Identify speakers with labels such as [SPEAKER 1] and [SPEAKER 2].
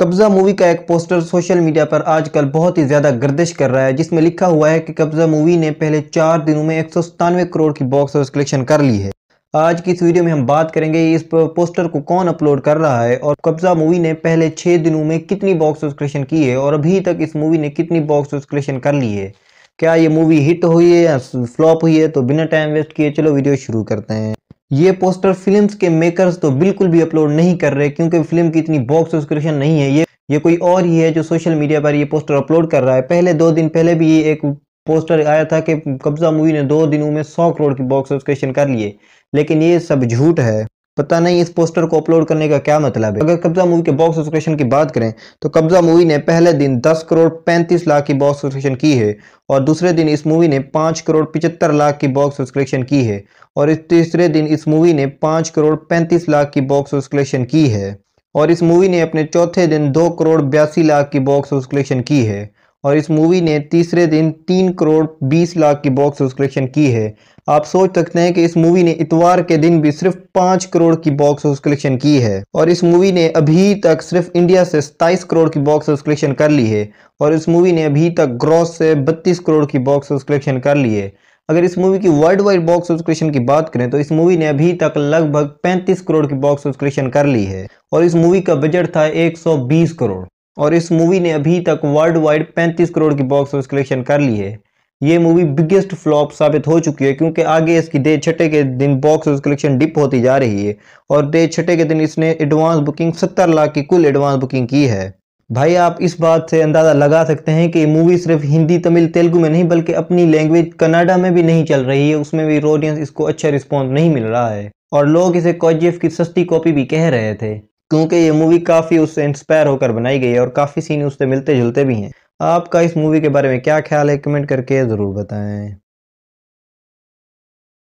[SPEAKER 1] कब्ज़ा मूवी का एक पोस्टर सोशल मीडिया पर आजकल बहुत ही ज़्यादा गर्दिश कर रहा है जिसमें लिखा हुआ है कि कब्ज़ा मूवी ने पहले चार दिनों में एक करोड़ की बॉक्स ऑफिस कलेक्शन कर ली है आज की इस वीडियो में हम बात करेंगे इस पोस्टर को कौन अपलोड कर रहा है और कब्जा मूवी ने पहले छह दिनों में कितनी बॉक्स ऑफिस कलेक्शन की है और अभी तक इस मूवी ने कितनी बॉक्स ऑफिस कलेक्शन कर ली है क्या ये मूवी हिट हुई है या फ्लॉप हुई है तो बिना टाइम वेस्ट किए चलो वीडियो शुरू करते हैं ये पोस्टर फिल्म्स के मेकर्स तो बिल्कुल भी अपलोड नहीं कर रहे क्योंकि फिल्म की इतनी बॉक्स सब्सक्रिप्शन नहीं है ये ये कोई और ही है जो सोशल मीडिया पर ये पोस्टर अपलोड कर रहा है पहले दो दिन पहले भी ये एक पोस्टर आया था कि कब्जा मूवी ने दो दिनों में सौ करोड़ की बॉक्स सब्सक्रिप्शन कर लिए लेकिन ये सब झूठ है पता नहीं इस पोस्टर को अपलोड करने का क्या मतलब है अगर कब्जा मूवी के बॉक्स सब्सक्रिप्शन की बात करें तो कब्जा मूवी ने पहले दिन 10 करोड़ 35 लाख की बॉक्स सब्सक्रिप्शन की है और दूसरे दिन इस मूवी ने 5 करोड़ 75 लाख की बॉक्स सब्सक्रिप्शन की है और इस तीसरे दिन इस मूवी ने 5 करोड़ पैंतीस लाख की बॉक्स सब्सक्रिप्शन की है और इस मूवी ने अपने चौथे दिन दो करोड़ बयासी लाख की बॉक्स कलेक्शन की है और इस मूवी ने तीसरे दिन तीन करोड़ बीस लाख की बॉक्स ऑफिस कलेक्शन की है आप सोच सकते हैं कि इस मूवी ने इतवार के दिन भी सिर्फ पांच करोड़ की बॉक्स ऑफिस कलेक्शन की है और इस मूवी ने अभी तक सिर्फ इंडिया से सताइस करोड़ की बॉक्स ऑफिस कलेक्शन कर ली है और इस मूवी ने अभी तक ग्रॉस से बत्तीस करोड़ की बॉक्स ऑफिस कलेक्शन कर ली है अगर इस मूवी की worldwide box office collection की बात करें तो इस मूवी ने अभी तक लगभग पैंतीस करोड़ की बॉक्स ऑफिस कलेक्शन कर ली है और इस मूवी का बजट था एक करोड़ और इस मूवी ने अभी तक वर्ल्ड वाइड 35 करोड़ की बॉक्स ऑफिस कलेक्शन कर ली है ये मूवी बिगेस्ट फ्लॉप साबित हो चुकी है क्योंकि आगे इसकी डे छठे के दिन बॉक्स ऑफिस कलेक्शन डिप होती जा रही है और डे छठे के दिन इसने एडवांस बुकिंग सत्तर लाख की कुल एडवांस बुकिंग की है भाई आप इस बात से अंदाज़ा लगा सकते हैं कि मूवी सिर्फ हिंदी तमिल तेलुगु में नहीं बल्कि अपनी लैंग्वेज कनाडा में भी नहीं चल रही है उसमें भी ऑडियंस इसको अच्छा रिस्पॉन्स नहीं मिल रहा है और लोग इसे कॉजिफ की सस्ती कॉपी भी कह रहे थे क्योंकि ये मूवी काफ़ी उससे इंस्पायर होकर बनाई गई है और काफ़ी सीन उससे मिलते जुलते भी हैं आपका इस मूवी के बारे में क्या ख्याल है कमेंट करके ज़रूर बताएं